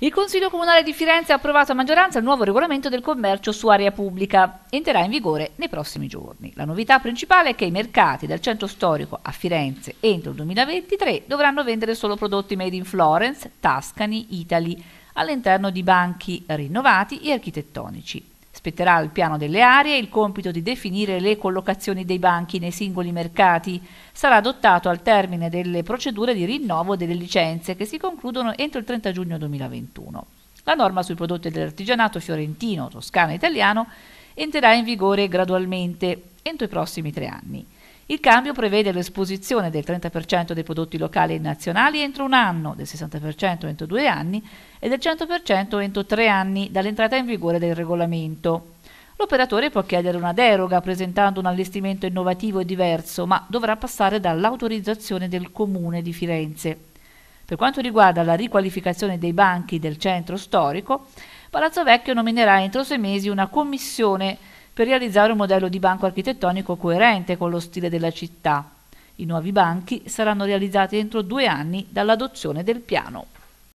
Il Consiglio Comunale di Firenze ha approvato a maggioranza il nuovo regolamento del commercio su area pubblica. Entrerà in vigore nei prossimi giorni. La novità principale è che i mercati del centro storico a Firenze entro il 2023 dovranno vendere solo prodotti made in Florence, Tuscany, Italy, all'interno di banchi rinnovati e architettonici. Spetterà al piano delle aree il compito di definire le collocazioni dei banchi nei singoli mercati. Sarà adottato al termine delle procedure di rinnovo delle licenze che si concludono entro il 30 giugno 2021. La norma sui prodotti dell'artigianato fiorentino, toscano e italiano entrerà in vigore gradualmente entro i prossimi tre anni. Il cambio prevede l'esposizione del 30% dei prodotti locali e nazionali entro un anno, del 60% entro due anni e del 100% entro tre anni dall'entrata in vigore del regolamento. L'operatore può chiedere una deroga presentando un allestimento innovativo e diverso, ma dovrà passare dall'autorizzazione del Comune di Firenze. Per quanto riguarda la riqualificazione dei banchi del centro storico, Palazzo Vecchio nominerà entro sei mesi una commissione per realizzare un modello di banco architettonico coerente con lo stile della città. I nuovi banchi saranno realizzati entro due anni dall'adozione del piano.